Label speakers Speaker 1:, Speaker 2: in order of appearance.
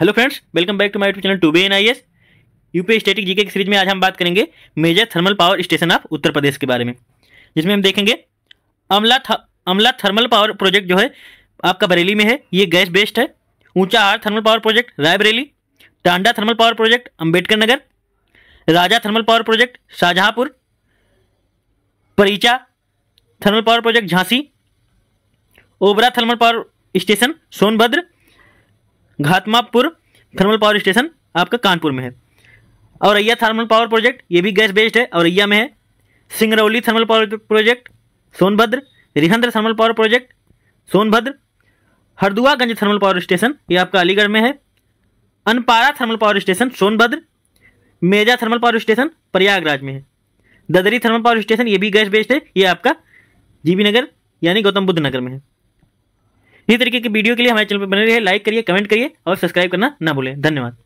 Speaker 1: hello friends welcome back to my YouTube channel to B N I S UP static GK की series में आज हम बात करेंगे major thermal power station of Uttar Pradesh के बारे में जिसमें हम देखेंगे अमला था अमला थर्मल पावर प्रोजेक्ट जो है आपका बरेली में है ये गैस बेस्ड है Unchahar thermal power project Raebareli Tanda thermal power project Ambedkar Nagar Roza thermal power project Shahjahanpur Paricha thermal power project Jhansi Obra thermal power station Sonbhadra Ghatampur thermal power station आपका कानपुर में है औरैया थर्मल पावर प्रोजेक्ट ये भी गैस बेस्ड है औरैया में है Singrauli thermal power project Sonbhadra Rihand thermal power project Sonbhadra Harduaganj thermal power station ये आपका अलीगढ़ में है Anpara thermal power station Sonbhadra Meja thermal power station Prayagraj में है ददरी थर्मल पावर स्टेशन ये भी गैस बेस्ड है ये आपका जीबी नगर यानी गौतम बुद्ध नगर में है इसी तरीके की वीडियो के लिए हमारे चैनल पर बने रहिए लाइक करिए कमेंट करिए और सब्सक्राइब करना ना भूलें धन्यवाद